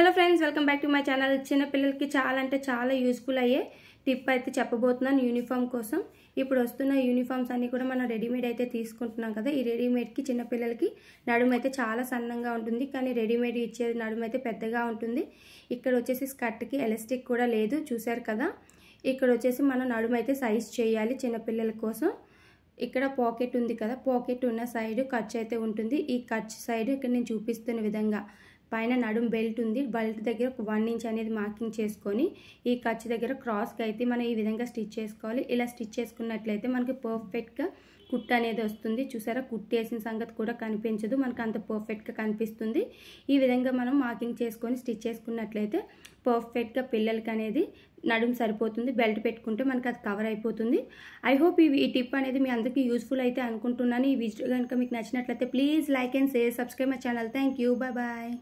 hello friends welcome back to my channel చిన్న పిల్లలకి చాలా అంటే చాలా యూస్ఫుల్ అయ్యే టిప్ అయితే చెప్పబోతున్నాను యూనిఫామ్ కోసం ఇప్పుడు వస్తున్న యూనిఫామ్స్ అన్నీ కూడా మనం రెడీమేడ్ అయితే తీసుకుంటున్నాం కదా ఈ రెడీమేడ్కి చిన్నపిల్లలకి నడుము అయితే చాలా సన్నంగా ఉంటుంది కానీ రెడీమేడ్ ఇచ్చేది నడుము అయితే పెద్దగా ఉంటుంది ఇక్కడ వచ్చేసి స్కర్ట్కి ఎలాస్టిక్ కూడా లేదు చూశారు కదా ఇక్కడ వచ్చేసి మనం నడుము అయితే సైజ్ చేయాలి చిన్నపిల్లల కోసం ఇక్కడ పాకెట్ ఉంది కదా పాకెట్ ఉన్న సైడ్ ఖర్చు అయితే ఉంటుంది ఈ ఖర్చు సైడ్ ఇక్కడ నేను చూపిస్తున్న విధంగా పైన నడుం బెల్ట్ ఉంది బెల్ట్ దగ్గర వన్ ఇంచ్ అనేది మార్కింగ్ చేసుకొని ఈ ఖర్చు దగ్గర క్రాస్కి అయితే మనం ఈ విధంగా స్టిచ్ చేసుకోవాలి ఇలా స్టిచ్ చేసుకున్నట్లయితే మనకి పర్ఫెక్ట్గా కుట్ అనేది వస్తుంది చూసారా కుట్టేసిన సంగతి కూడా కనిపించదు మనకు అంత పర్ఫెక్ట్గా కనిపిస్తుంది ఈ విధంగా మనం మార్కింగ్ చేసుకొని స్టిచ్ చేసుకున్నట్లయితే పర్ఫెక్ట్గా పిల్లలకి అనేది నడుము సరిపోతుంది బెల్ట్ పెట్టుకుంటే మనకు అది కవర్ అయిపోతుంది ఐ హోప్ ఈ టిప్ అనేది మీ అందరికీ యూస్ఫుల్ అయితే అనుకుంటున్నాను ఈ వీడియో కనుక మీకు నచ్చినట్లయితే please like and share subscribe my channel thank you bye